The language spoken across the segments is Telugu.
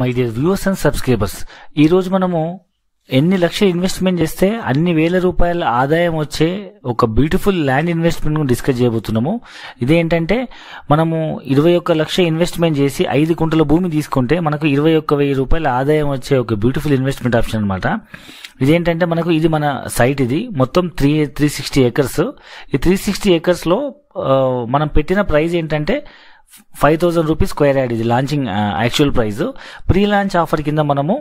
my dear viewers and subscribers ఈరోజు మనము ఎన్ని లక్షలు ఇన్వెస్ట్మెంట్ చేస్తే అన్ని వేల రూపాయల ఆదాయం వచ్చే ఒక బ్యూటిఫుల్ ల్యాండ్ ఇన్వెస్ట్మెంట్ డిస్కస్ చేయబోతున్నాము ఇదేంటంటే మనము ఇరవై ఒక్క లక్ష ఇన్వెస్ట్మెంట్ చేసి ఐదు కుంటల భూమి తీసుకుంటే మనకు ఇరవై ఒక్క వెయ్యి రూపాయల ఆదాయం వచ్చే ఒక బ్యూటిఫుల్ ఇన్వెస్ట్మెంట్ ఆప్షన్ అనమాట ఇదేంటంటే మనకు ఇది మన సైట్ ఇది మొత్తం త్రీ త్రీ సిక్స్టీ ఎకర్స్ ఈ త్రీ సిక్స్టీ ఏకర్స్లో మనం పెట్టిన ప్రైస్ ఏంటంటే five thousand rupees square yard ఇది launching actual price pre launch offer కింద మనము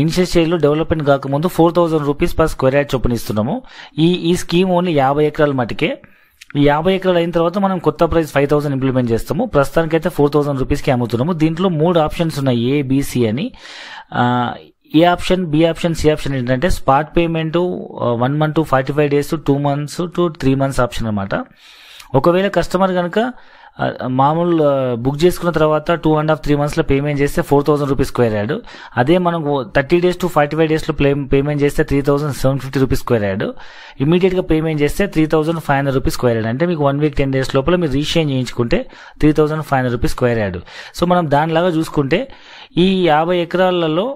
ఇనిషియల్ స్టేజ్లో డెవలప్మెంట్ కాకముందు four thousand rupees per square yard చొప్పున ఇస్తున్నాము ఈ ఈ స్కీమ్ ఓన్లీ యాభై ఎకరాల మటుకే యాభై ఎకరాలు అయిన తర్వాత మనం కొత్త ప్రైస్ ఫైవ్ థౌసండ్ ఇంప్లిమెంట్ చేస్తాము ప్రస్తుతానికి అయితే ఫోర్ థౌసండ్ రూపీస్కి అమ్ముతున్నాము దీంట్లో మూడు ఆప్షన్స్ ఉన్నాయి B C A option B option C option ఏంటంటే spot payment one month forty five days two months to three months option అనమాట ఒకవేళ కస్టమర్ కనుక మామూలు బుక్ చేసుకున్న తర్వాత టూ అండ్ హాఫ్ త్రీ మంత్స్లో పేమెంట్ చేస్తే ఫోర్ థౌసండ్ రూపీస్ కోరాడు అదే మనం thirty days to forty five డేస్లో ప్లే పేమెంట్ చేస్తే three thousand seven fifty rupees కోరాడు ఇమీడియట్గా పేమెంట్ చేస్తే three thousand five hundred rupees yard అంటే మీకు వన్ వీక్ టెన్ డేస్ లోపల మీరు రీచేంజ్ చేయించుకుంటే three thousand five hundred rupees yard so మనం దానిలాగా చూసుకుంటే ఈ యాభై ఎకరాలలో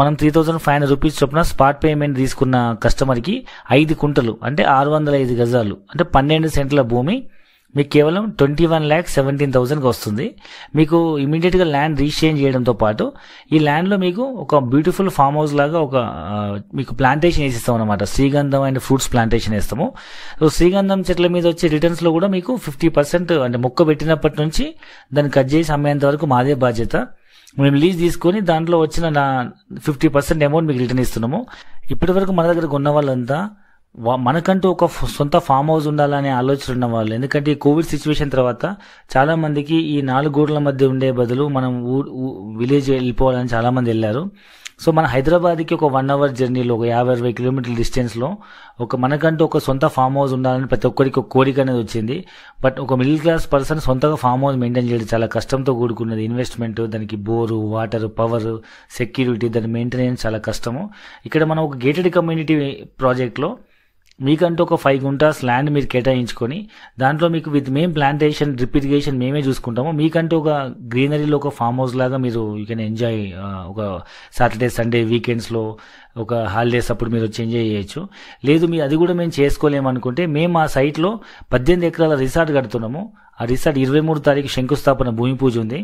మనం three thousand five hundred rupees చొప్పున స్పాట్ పేమెంట్ తీసుకున్న కస్టమర్కి ఐదు కుంటలు అంటే ఆరు వందల ఐదు గజాలు అంటే పన్నెండు సెంట్ల భూమి మీకు కేవలం ట్వంటీ వన్ ల్యాక్ సెవెంటీన్ థౌసండ్కి వస్తుంది మీకు ఇమీడియట్గా ల్యాండ్ రీచేంజ్ చేయడంతో పాటు ఈ ల్యాండ్లో మీకు ఒక బ్యూటిఫుల్ ఫామ్ హౌస్ లాగా ఒక మీకు ప్లాంటేషన్ వేసిస్తాం అనమాట శ్రీగంధం అండ్ ఫ్రూట్స్ ప్లాంటేషన్ వేస్తాము సో శ్రీగంధం చెట్ల మీద వచ్చే రిటర్న్స్లో కూడా మీకు ఫిఫ్టీ పర్సెంట్ అంటే మొక్క పెట్టినప్పటి నుంచి దాన్ని కట్ చేసి అమ్మేంత వరకు మాదే బాధ్యత మేము లీజ్ తీసుకొని దాంట్లో వచ్చిన నా ఫిఫ్టీ పర్సెంట్ అమౌంట్ మీకు రిటర్న్ ఇస్తున్నాము ఇప్పటి వరకు మన దగ్గర ఉన్న వాళ్ళంతా మనకంటూ ఒక సొంత ఫామ్ హౌస్ ఉండాలనే ఆలోచన ఉన్న వాళ్ళు ఎందుకంటే ఈ కోవిడ్ సిచ్యువేషన్ తర్వాత చాలా మందికి ఈ నాలుగు గోడల మధ్య ఉండే బదులు మనం విలేజ్ వెళ్ళిపోవాలని చాలా మంది వెళ్ళారు సో మన హైదరాబాద్కి ఒక వన్ అవర్ జర్నీలో ఒక యాభై అరవై కిలోమీటర్ల డిస్టెన్స్లో ఒక మనకంటూ ఒక సొంత ఫామ్ హౌస్ ఉండాలని ప్రతి ఒక్కరికి ఒక కోరిక అనేది వచ్చింది బట్ ఒక మిడిల్ క్లాస్ పర్సన్ సొంతగా ఫామ్ హౌస్ మెయింటైన్ చేయడం చాలా కష్టంతో కూడుకున్నది ఇన్వెస్ట్మెంట్ దానికి బోరు వాటర్ పవర్ సెక్యూరిటీ దాని మెయింటెనెన్స్ చాలా కష్టము ఇక్కడ మనం ఒక గేటెడ్ కమ్యూనిటీ ప్రాజెక్ట్లో మీకంటూ ఒక ఫైవ్ గుంటాస్ ల్యాండ్ మీరు కేటాయించుకొని దాంట్లో మీకు విత్ మేం ప్లాంటేషన్ డ్రిప్ ఇరిగేషన్ మేమే చూసుకుంటాము మీకంటూ ఒక గ్రీనరీలో ఒక ఫామ్ హౌస్ లాగా మీరు యూ కెన్ ఎంజాయ్ ఒక సాటర్డే సండే వీకెండ్స్లో ఒక హాలిడేస్ అప్పుడు మీరు వచ్చి ఎంజాయ్ చేయొచ్చు లేదు మీ అది కూడా మేము చేసుకోలేము అనుకుంటే మేము ఆ సైట్లో పద్దెనిమిది ఎకరాల రిసార్ట్ కడుతున్నాము ఆ రిసార్ట్ ఇరవై మూడు తారీఖు శంకుస్థాపన భూమి పూజ ఉంది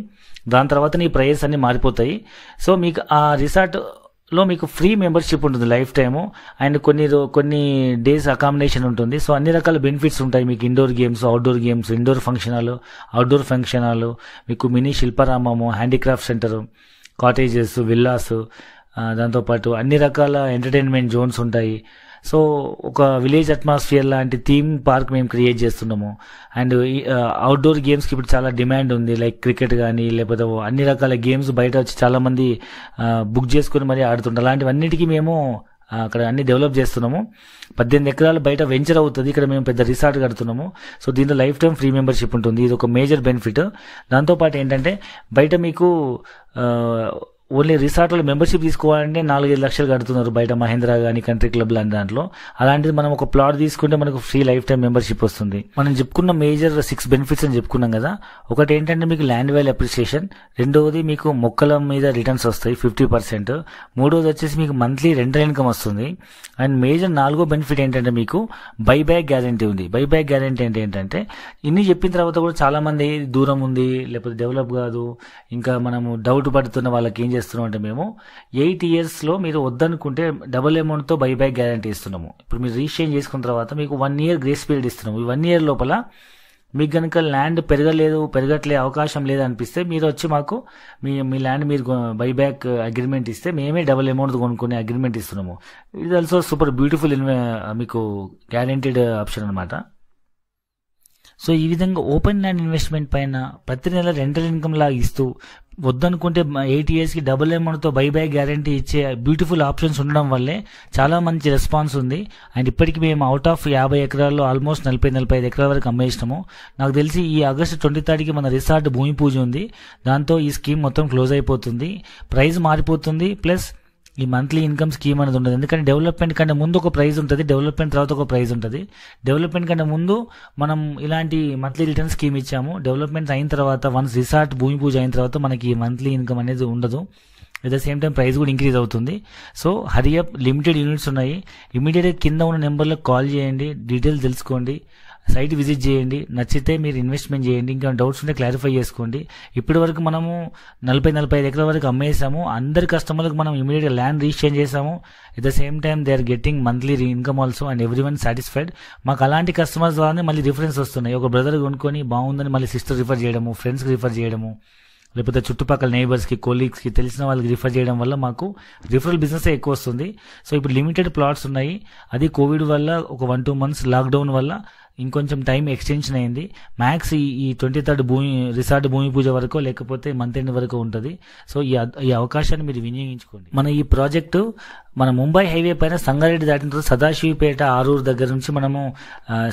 దాని తర్వాత నీ ప్రయర్స్ అన్నీ మారిపోతాయి సో మీకు ఆ రిసార్ట్ లో మీకు ఫ్రీ మెంబర్షిప్ ఉంటుంది లైఫ్ టైము అండ్ కొన్ని కొన్ని డేస్ అకామిడేషన్ ఉంటుంది సో అన్ని రకాల బెనిఫిట్స్ ఉంటాయి మీకు indoor games outdoor games indoor function hall outdoor function hall మీకు mini Shilparamam handicraft centre cottages villas దాంతోపాటు అన్ని రకాల ఎంటర్టైన్మెంట్ జోన్స్ ఉంటాయి సో ఒక విలేజ్ అట్మాస్ఫియర్ లాంటి థీమ్ పార్క్ మేము క్రియేట్ చేస్తున్నాము అండ్ అవుట్డోర్ గేమ్స్కి ఇప్పుడు చాలా డిమాండ్ ఉంది లైక్ క్రికెట్ కానీ లేకపోతే అన్ని రకాల గేమ్స్ బయట వచ్చి చాలామంది బుక్ చేసుకుని మరీ ఆడుతుంటారు అలాంటివన్నిటికీ మేము అక్కడ అన్ని డెవలప్ చేస్తున్నాము పద్దెనిమిది ఎకరాలు బయట వెంచర్ అవుతుంది ఇక్కడ మేము పెద్ద రిసార్ట్ కడుతున్నాము సో దీంట్లో లైఫ్ టైం ఫ్రీ మెంబర్షిప్ ఉంటుంది ఇది ఒక మేజర్ బెనిఫిట్ దాంతోపాటు ఏంటంటే బయట మీకు ఓన్లీ రిసార్ట్లో మెంబర్షిప్ తీసుకోవాలంటే నాలుగైదు లక్షలు కడుతున్నారు బయట మహేంద్ర కానీ కంట్రీ క్లబ్ లాంటి దాంట్లో అలాంటిది మనం ఒక ప్లాట్ తీసుకుంటే మనకు ఫ్రీ లైఫ్ టైం మెంబర్షిప్ వస్తుంది మనం చెప్పుకున్న మేజర్ సిక్స్ బెనిఫిట్స్ అని చెప్పుకున్నాం కదా ఒకటి ఏంటంటే మీకు ల్యాండ్ వ్యాల్యూ అప్రిసియేషన్ రెండవది మీకు మొక్కల మీద రిటర్న్స్ వస్తాయి ఫిఫ్టీ పర్సెంట్ మూడోది వచ్చేసి మీకు మంత్లీ రెంటల్ ఇన్కమ్ వస్తుంది అండ్ మేజర్ నాలుగో బెనిఫిట్ ఏంటంటే మీకు బైబ్యాక్ గ్యారంటీ ఉంది బైబ్యాక్ గ్యారంటీ అంటే ఏంటంటే ఇన్ని చెప్పిన తర్వాత కూడా చాలామంది దూరం ఉంది లేకపోతే డెవలప్ కాదు ఇంకా మనము డౌట్ పడుతున్న వాళ్ళకి ఏం చేస్తున్నాం అంటే మేము ఎయిట్ ఇయర్స్లో మీరు వద్దనుకుంటే డబుల్ అమౌంట్తో బై బ్యాక్ గ్యారంటీ ఇస్తున్నాము ఇప్పుడు మీరు రీచేంజ్ చేసుకున్న తర్వాత మీకు వన్ ఇయర్ గ్రేస్ పీరియడ్ ఇస్తున్నాము ఈ వన్ ఇయర్ లోపల మీకు కనుక ల్యాండ్ పెరగలేదు పెరగట్లే అవకాశం లేదు అనిపిస్తే మీరు వచ్చి మాకు మీ మీ ల్యాండ్ మీరు బైబ్యాక్ అగ్రిమెంట్ ఇస్తే మేమే డబుల్ అమౌంట్ కొనుక్కునే అగ్రిమెంట్ ఇస్తున్నాము ఇది ఆల్సో సూపర్ బ్యూటిఫుల్ మీకు గ్యారంటీడ్ ఆప్షన్ అనమాట సో ఈ విధంగా ఓపెన్ ల్యాండ్ ఇన్వెస్ట్మెంట్ పైన ప్రతి నెల రెంటల్ ఇన్కమ్ లాగా ఇస్తూ వద్దనుకుంటే ఎయిట్ ఇయర్స్కి డబుల్ అమౌంట్తో బై బై గ్యారంటీ ఇచ్చే బ్యూటిఫుల్ ఆప్షన్స్ ఉండడం వల్లే చాలా మంచి రెస్పాన్స్ ఉంది అండ్ ఇప్పటికి మేము అవుట్ ఆఫ్ యాభై ఎకరాల్లో ఆల్మోస్ట్ నలభై నలభై ఐదు ఎకరాల వరకు అమ్మేసినాము నాకు తెలిసి ఈ ఆగస్టు ట్వంటీ థర్డ్కి మన రిసార్ట్ భూమి పూజ ఉంది దాంతో ఈ స్కీమ్ మొత్తం క్లోజ్ అయిపోతుంది ప్రైస్ మారిపోతుంది ప్లస్ ఈ మంత్లీ ఇన్కమ్ స్కీమ్ అనేది ఉండదు ఎందుకంటే డెవలప్మెంట్ కంటే ముందు ఒక ప్రైజ్ ఉంటుంది డెవలప్మెంట్ తర్వాత ఒక ప్రైజ్ ఉంటుంది డెవలప్మెంట్ కంటే ముందు మనం ఇలాంటి మంత్లీ రిటర్న్ స్కీమ్ ఇచ్చాము డెవలప్మెంట్ అయిన తర్వాత వన్స్ రిసార్ట్ భూమి పూజ అయిన తర్వాత మనకి మంత్లీ ఇన్కమ్ అనేది ఉండదు at the same time price కూడా ఇంక్రీజ్ అవుతుంది సో హరియప్ లిమిటెడ్ యూనిట్స్ ఉన్నాయి ఇమీడియట్గా కింద ఉన్న నెంబర్లో కాల్ చేయండి డీటెయిల్స్ తెలుసుకోండి సైట్ విజిట్ చేయండి నచ్చితే మీరు ఇన్వెస్ట్మెంట్ చేయండి ఇంకా డౌట్స్ ఉంటే క్లారిఫై చేసుకోండి ఇప్పటి వరకు మనము నలభై నలభై ఎకరాల వరకు అమ్మేసాము అందరి కస్టమర్లకు మనం ఇమీడియట్గా ల్యాండ్ రీచేంజ్ చేసాము at the same time they are getting monthly income also and every one satisfied మాకు అలాంటి కస్టమర్స్ ద్వారానే మళ్ళీ రిఫరెన్స్ వస్తున్నాయి ఒక బ్రదర్ కొనుక్కొని బాగుందని మళ్ళీ సిస్టర్ రిఫర్ చేయడము ఫ్రెండ్స్కి రిఫర్ చేయడము లేకపోతే చుట్టుపక్కల నైబర్స్కి కొలీగ్స్కి తెలిసిన వాళ్ళకి రిఫర్ చేయడం వల్ల మాకు రిఫరల్ బిజినెస్ ఎక్కువ వస్తుంది సో ఇప్పుడు లిమిటెడ్ ప్లాట్స్ ఉన్నాయి అది కోవిడ్ వల్ల ఒక వన్ టూ మంత్స్ లాక్డౌన్ వల్ల ఇంకొంచెం టైం ఎక్స్టెన్షన్ అయింది మ్యాక్స్ ఈ ట్వంటీ థర్డ్ భూమి రిసార్ట్ భూమి పూజ వరకు లేకపోతే మంత్ ఎండ్ వరకు ఉంటుంది సో ఈ అవకాశాన్ని మీరు వినియోగించుకోండి మన ఈ ప్రాజెక్టు మన ముంబై హైవే పైన సంగారెడ్డి దాటిన తర్వాత సదాశివపేట ఆరూరు దగ్గర నుంచి మనము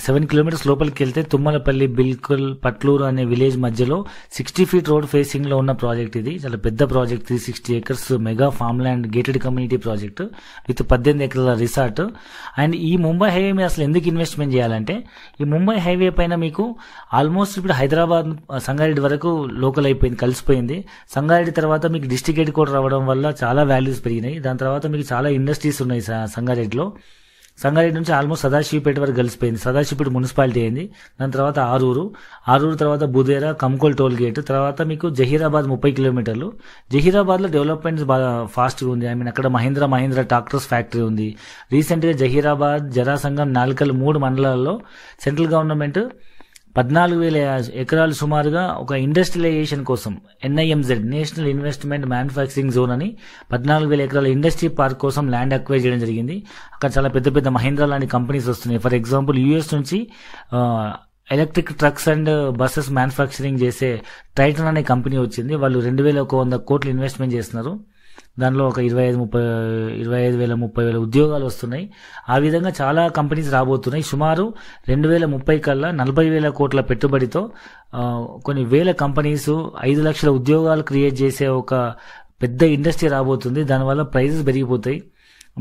సెవెన్ కిలోమీటర్స్ లోపలికి వెళ్తే తుమ్మలపల్లి బిల్కుల్ పట్లూరు అనే విలేజ్ మధ్యలో సిక్స్టీ ఫీట్ రోడ్ ఫేసింగ్లో ఉన్న ప్రాజెక్ట్ ఇది చాలా పెద్ద project three sixty acres mega farm land gated community project with పద్దెనిమిది ఎకరాల రిసార్ట్ అండ్ ఈ ముంబై హైవే మీద అసలు ఎందుకు ఇన్వెస్ట్మెంట్ చేయాలంటే ఈ ముంబై హైవే పైన మీకు ఆల్మోస్ట్ ఇప్పుడు హైదరాబాద్ సంగారెడ్డి వరకు లోకల్ అయిపోయింది కలిసిపోయింది సంగారెడ్డి తర్వాత మీకు డిస్టిక్ హెడ్ కోర్ట్ రావడం వల్ల చాలా వాల్యూస్ పెరిగినాయి దాని తర్వాత మీకు చాలా చాలా ఇండస్ట్రీస్ ఉన్నాయి సంగారెడ్డిలో సంగారెడ్డి నుంచి ఆల్మోస్ట్ సదాశివపేట వరకు కలిసిపోయింది సదాశివపేట మున్సిపాలిటీ అయింది దాని తర్వాత ఆరూరు ఆరూరు తర్వాత బుధేర కంకోల్ టోల్ గేట్ తర్వాత మీకు జహీరాబాద్ ముప్పై కిలోమీటర్లు జహీరాబాద్లో డెవలప్మెంట్ బాగా ఫాస్ట్గా ఉంది ఐ మీన్ అక్కడ మహేంద్ర మహేంద్ర ట్రాక్టర్స్ ఫ్యాక్టరీ ఉంది రీసెంట్గా జహీరాబాద్ జరాసంగం నాలుకల్ మూడు మండలాల్లో సెంట్రల్ గవర్నమెంట్ పద్నాలుగు వేల ఎకరాలు సుమారుగా ఒక ఇండస్ట్రియలైజేషన్ కోసం NIMZ national investment manufacturing zone అని పద్నాలుగు వేల ఎకరాల ఇండస్ట్రీ పార్క్ కోసం ల్యాండ్ అక్వైర్ చేయడం జరిగింది అక్కడ చాలా పెద్ద పెద్ద మహీంద్రా లాంటి కంపెనీస్ వస్తున్నాయి ఫర్ ఎగ్జాంపుల్ యూఎస్ నుంచి electric trucks and buses manufacturing చేసే టైటన్ అనే కంపెనీ వచ్చింది వాళ్ళు రెండు వేల ఒక వంద కోట్లు ఇన్వెస్ట్మెంట్ చేస్తున్నారు దానిలో ఒక ఇరవై ఐదు ముప్పై ఇరవై ఐదు వేల ముప్పై వేల ఉద్యోగాలు వస్తున్నాయి ఆ విధంగా చాలా కంపెనీస్ రాబోతున్నాయి సుమారు రెండు వేల ముప్పై కల్లా నలభై వేల కోట్ల పెట్టుబడితో కొన్ని వేల కంపెనీస్ ఐదు లక్షల ఉద్యోగాలు క్రియేట్ చేసే ఒక పెద్ద ఇండస్ట్రీ రాబోతుంది దానివల్ల ప్రైజెస్ పెరిగిపోతాయి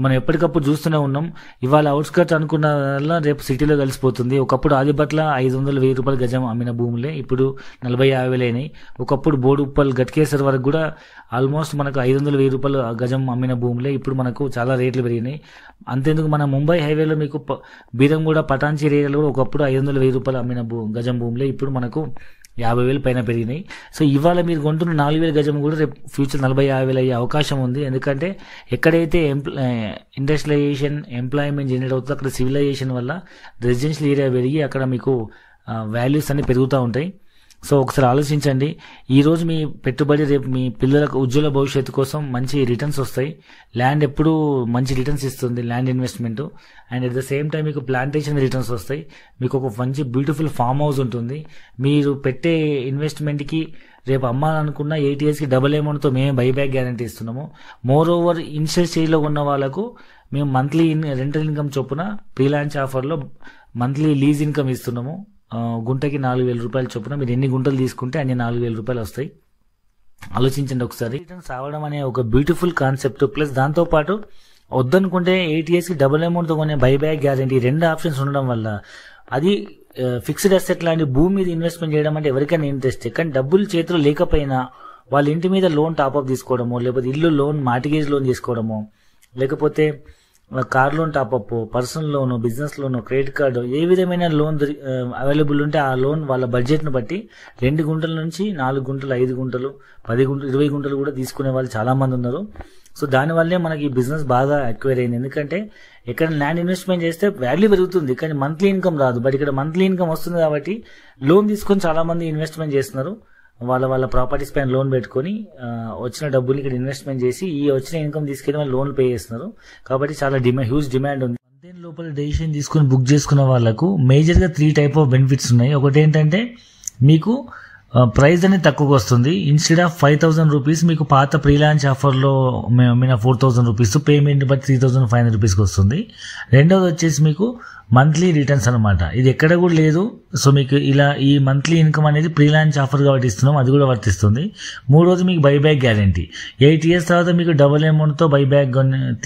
మనం ఎప్పటికప్పుడు చూస్తూనే ఉన్నాం ఇవాళ అవుట్స్కర్ట్ అనుకున్న వల్ల రేపు సిటీలో కలిసిపోతుంది ఒకప్పుడు ఆదిబట్ల ఐదు వందల వెయ్యి రూపాయలు గజం అమ్మిన భూములే ఇప్పుడు నలభై యాభై అయినాయి ఒకప్పుడు బోడుప్పల్ గట్కేసర్ వరకు కూడా ఆల్మోస్ట్ మనకు ఐదు వందల వెయ్యి రూపాయలు గజం అమ్మిన భూములే ఇప్పుడు మనకు చాలా రేట్లు పెరిగినాయి అంతేందుకు మన ముంబై హైవేలో మీకు బీరంగూడ పటాన్చేరి ఏరియాలో ఒకప్పుడు ఐదు వందల వెయ్యి రూపాయలు అమ్మిన భూ గజం భూములే ఇప్పుడు మనకు యాభై వేలు పైన పెరిగినాయి సో ఇవాళ మీరు కొంటున్న నాలుగు వేల గజం కూడా రేపు ఫ్యూచర్ నలభై యాభై వేలు అయ్యే అవకాశం ఉంది ఎందుకంటే ఎక్కడైతే ఇండస్ట్రియలైజేషన్ ఎంప్లాయ్మెంట్ జనరేట్ అవుతుందో అక్కడ సివిలైజేషన్ వల్ల రెసిడెన్షియల్ ఏరియా పెరిగి అక్కడ మీకు వాల్యూస్ అన్ని పెరుగుతూ ఉంటాయి సో ఒకసారి ఆలోచించండి ఈరోజు మీ పెట్టుబడి రేపు మీ పిల్లలకు ఉజ్వల భవిష్యత్తు కోసం మంచి రిటర్న్స్ వస్తాయి ల్యాండ్ ఎప్పుడు మంచి రిటర్న్స్ ఇస్తుంది land investment and at the same time మీకు ప్లాంటేషన్ రిటర్న్స్ వస్తాయి మీకు ఒక మంచి బ్యూటిఫుల్ ఫామ్ హౌస్ ఉంటుంది మీరు పెట్టే ఇన్వెస్ట్మెంట్కి రేపు అమ్మాలనుకున్న ఎయిట్ డబల్ డబుల్ అమౌంట్తో మేమే బైబ్యాక్ గ్యారంటీ ఇస్తున్నాము మోర్ ఓవర్ ఇన్షియల్ స్టేజ్లో ఉన్న వాళ్ళకు మేము మంత్లీ రెంటల్ ఇన్కమ్ చొప్పున ప్రీలాంచ్ ఆఫర్లో మంత్లీ లీజ్ ఇన్కమ్ ఇస్తున్నాము గుంటకి నాలుగు వేల రూపాయలు చొప్పున మీరు ఎన్ని గుంటలు తీసుకుంటే అన్ని నాలుగు వేల రూపాయలు వస్తాయి ఆలోచించండి ఒకసారి రిటర్న్స్ రావడం అనే ఒక బ్యూటిఫుల్ కాన్సెప్ట్ ప్లస్ దాంతోపాటు వద్దనుకుంటే ఎయిట్ ఇయర్స్కి డబుల్ అమౌంట్తో కొనే బైబ్యాక్ గ్యారంటీ రెండు ఆప్షన్స్ ఉండడం వల్ల అది ఫిక్స్డ్ అసెట్ లాంటి భూమి మీద ఇన్వెస్ట్మెంట్ చేయడం అంటే ఎవరికైనా ఇంట్రెస్ట్ కానీ డబ్బులు చేతిలో లేకపోయినా వాళ్ళ ఇంటి మీద లోన్ టాప్అప్ తీసుకోవడము లేకపోతే ఇల్లు లోన్ మార్టిగేజ్ లోన్ తీసుకోవడము లేకపోతే car loan top up personal loan business loan credit card ఏ విధమైన లోన్ అవైలబుల్ ఉంటే ఆ లోన్ వాళ్ళ ను బట్టి రెండు గుంటల నుంచి నాలుగు గుంటలు ఐదు గుంటలు పది గుంటలు ఇరవై గుంటలు కూడా తీసుకునే వాళ్ళు చాలామంది ఉన్నారు సో దానివల్లే మనకి బిజినెస్ బాగా అక్వైర్ అయింది ఎందుకంటే ఇక్కడ ల్యాండ్ ఇన్వెస్ట్మెంట్ చేస్తే వాల్యూ పెరుగుతుంది కానీ మంత్లీ ఇన్కమ్ రాదు బట్ ఇక్కడ మంత్లీ ఇన్కమ్ వస్తుంది కాబట్టి లోన్ తీసుకొని చాలామంది ఇన్వెస్ట్మెంట్ చేస్తున్నారు వాళ్ళ వాళ్ళ ప్రాపర్టీస్ పైన లోన్ పెట్టుకొని వచ్చిన డబ్బులు ఇక్కడ ఇన్వెస్ట్మెంట్ చేసి ఈ వచ్చిన ఇన్కమ్ తీసుకెళ్ళి వాళ్ళు లోన్లు పే చేస్తున్నారు కాబట్టి చాలా డిమాండ్ హ్యూజ్ డిమాండ్ ఉంది పదిహేను లోపల డెసిషన్ తీసుకొని బుక్ చేసుకున్న వాళ్ళకు మేజర్గా త్రీ టైప్ ఆఫ్ బెనిఫిట్స్ ఉన్నాయి ఒకటి ఏంటంటే మీకు ప్రైస్ అనేది తక్కువగా వస్తుంది instead of five thousand rupees మీకు పాత ప్రీ లాంచ్ ఆఫర్లో మీన ఫోర్ థౌసండ్ రూపీస్ పేమెంట్ బట్టి త్రీ థౌసండ్ ఫైవ్ హండ్రెడ్ రూపీస్కి వస్తుంది రెండోది వచ్చేసి మీకు మంత్లీ రిటర్న్స్ అనమాట ఇది ఎక్కడ కూడా లేదు సో మీకు ఇలా ఈ మంత్లీ ఇన్కమ్ అనేది ప్రీ లాంచ్ ఆఫర్ కాబట్టి ఇస్తున్నాం అది కూడా వర్తిస్తుంది మూడోది మీకు బైబ్యాక్ గ్యారంటీ ఎయిట్ ఇయర్స్ తర్వాత మీకు డబుల్ అమౌంట్తో బైబ్యాక్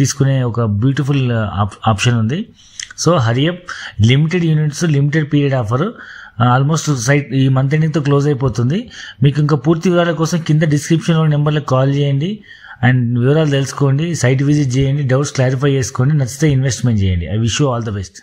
తీసుకునే ఒక బ్యూటిఫుల్ ఆప్షన్ ఉంది so hurry up limited units limited period offer almost site ఈ మంత్ ఎండింగ్తో క్లోజ్ అయిపోతుంది మీకు ఇంకా పూర్తి వివరాల కోసం కింద డిస్క్రిప్షన్లో నెంబర్లకు కాల్ చేయండి అండ్ వివరాలు తెలుసుకోండి సైట్ విజిట్ చేయండి డౌట్స్ క్లారిఫై చేసుకోండి నచ్చితే ఇన్వెస్ట్మెంట్ చేయండి I wish you all the best